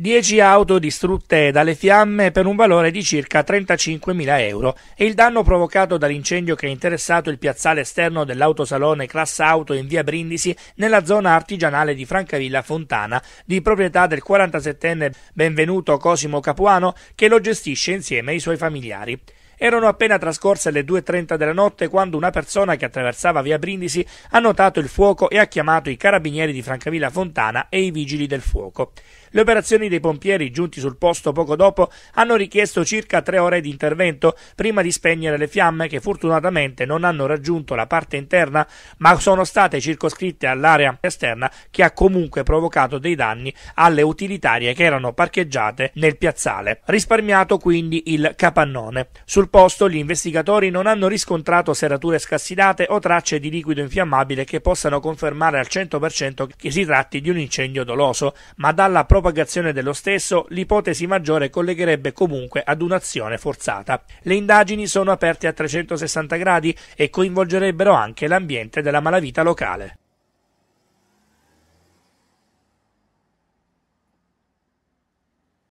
10 auto distrutte dalle fiamme per un valore di circa 35.000 euro e il danno provocato dall'incendio che ha interessato il piazzale esterno dell'autosalone Class Auto in via Brindisi nella zona artigianale di Francavilla Fontana, di proprietà del 47enne benvenuto Cosimo Capuano che lo gestisce insieme ai suoi familiari. Erano appena trascorse le 2.30 della notte quando una persona che attraversava via Brindisi ha notato il fuoco e ha chiamato i carabinieri di Francavilla Fontana e i vigili del fuoco. Le operazioni dei pompieri giunti sul posto poco dopo hanno richiesto circa tre ore di intervento prima di spegnere le fiamme che fortunatamente non hanno raggiunto la parte interna ma sono state circoscritte all'area esterna che ha comunque provocato dei danni alle utilitarie che erano parcheggiate nel piazzale. Risparmiato quindi il capannone. Sul posto gli investigatori non hanno riscontrato serrature scassinate o tracce di liquido infiammabile che possano confermare al 100% che si tratti di un incendio doloso, ma dalla propagazione dello stesso l'ipotesi maggiore collegherebbe comunque ad un'azione forzata. Le indagini sono aperte a 360 gradi e coinvolgerebbero anche l'ambiente della malavita locale.